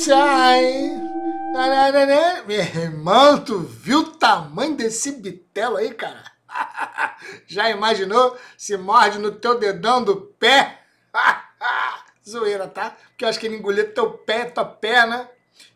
sunshine. Meu irmão, tu viu o tamanho desse bitelo aí, cara? Já imaginou? Se morde no teu dedão do pé? Zoeira, tá? Porque eu acho que ele engoliu teu pé, tua perna.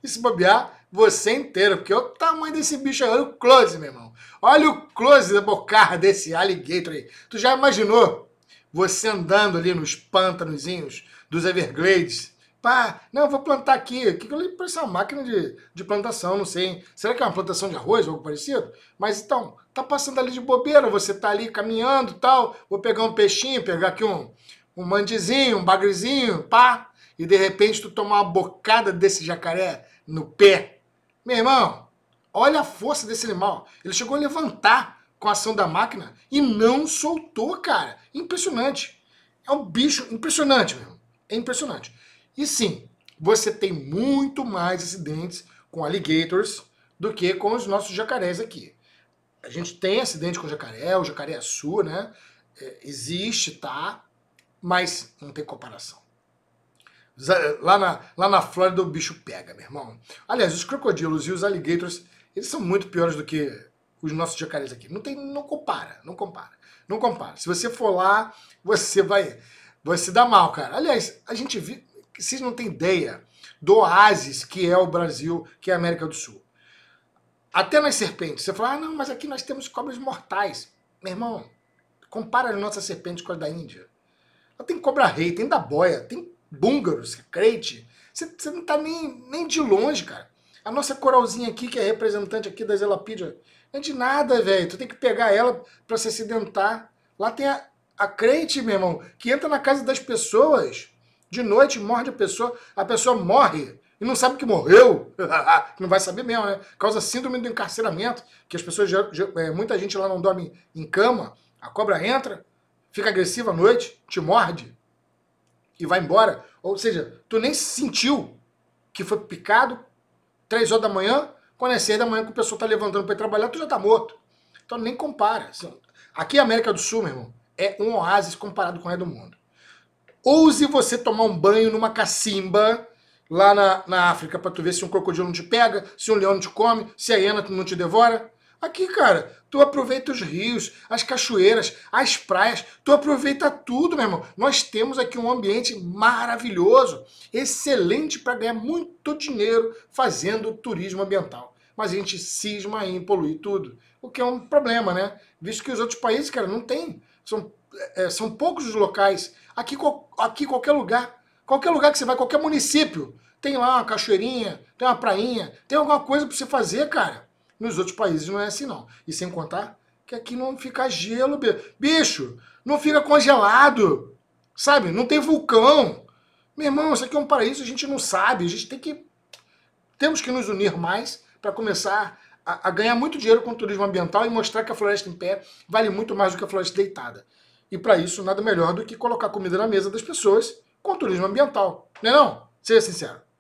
E se bobear, você inteiro. Porque o tamanho desse bicho aí. Olha o close, meu irmão. Olha o close da bocarra desse alligator aí. Tu já imaginou você andando ali nos pântanozinhos dos Everglades? pá, não, vou plantar aqui. O que eu li? Parece uma máquina de, de plantação, não sei. Hein? Será que é uma plantação de arroz ou algo parecido? Mas então, tá passando ali de bobeira, você tá ali caminhando tal, vou pegar um peixinho, pegar aqui um, um mandizinho, um bagrezinho, pá, e de repente tu tomar uma bocada desse jacaré no pé. Meu irmão, olha a força desse animal. Ele chegou a levantar com a ação da máquina e não soltou, cara. Impressionante. É um bicho impressionante, meu irmão. É impressionante. E sim, você tem muito mais acidentes com alligators do que com os nossos jacarés aqui. A gente tem acidente com jacaré, o jacaré é açu, né? É, existe, tá? Mas não tem comparação. Lá na, lá na Flórida o bicho pega, meu irmão. Aliás, os crocodilos e os alligators, eles são muito piores do que os nossos jacarés aqui. Não tem, não compara, não compara, não compara. Se você for lá, você vai, vai se dar mal, cara. Aliás, a gente viu, vocês não têm ideia do oásis que é o Brasil, que é a América do Sul. Até nas serpentes. Você fala, ah, não, mas aqui nós temos cobras mortais. Meu irmão, compara a nossa serpente com a da Índia. Ela tem cobra-rei, tem da boia tem búngaros, crente. Você, você, não tá nem, nem de longe, cara. A nossa coralzinha aqui, que é representante aqui da Zelapídia, não é de nada, velho. Tu tem que pegar ela para se acidentar. Lá tem a, a crente, meu irmão, que entra na casa das pessoas de noite, morde a pessoa, a pessoa morre e não sabe que morreu. não vai saber mesmo, né? Causa síndrome do encarceramento, que as pessoas, é, muita gente lá não dorme em cama, a cobra entra, fica agressiva à noite, te morde e vai embora. Ou seja, tu nem sentiu que foi picado, três horas da manhã, quando é seis da manhã que a pessoa tá levantando para ir trabalhar, tu já tá morto. Então nem compara. Assim. aqui a é América do Sul, meu irmão, é um oásis comparado com o resto do mundo. Ouse você tomar um banho numa cacimba lá na, na África para tu ver se um crocodilo não te pega, se um leão não te come, se a hiena não te devora. Aqui, cara, tu aproveita os rios, as cachoeiras, as praias, tu aproveita tudo, meu irmão. Nós temos aqui um ambiente maravilhoso, excelente para ganhar muito dinheiro fazendo turismo ambiental. Mas a gente cisma em poluir tudo, o que é um problema, né? Visto que os outros países, cara, não têm são, é, é, são poucos os locais. Aqui, aqui, qualquer lugar, qualquer lugar que você vai, qualquer município, tem lá uma cachoeirinha, tem uma prainha, tem alguma coisa para você fazer, cara. Nos outros países não é assim, não. E sem contar que aqui não fica gelo, bicho, não fica congelado, sabe? Não tem vulcão. Meu irmão, isso aqui é um paraíso, a gente não sabe, a gente tem que. Temos que nos unir mais para começar a, a ganhar muito dinheiro com o turismo ambiental e mostrar que a floresta em pé vale muito mais do que a floresta deitada. E para isso, nada melhor do que colocar comida na mesa das pessoas com turismo ambiental. Não é não? Seja sincero.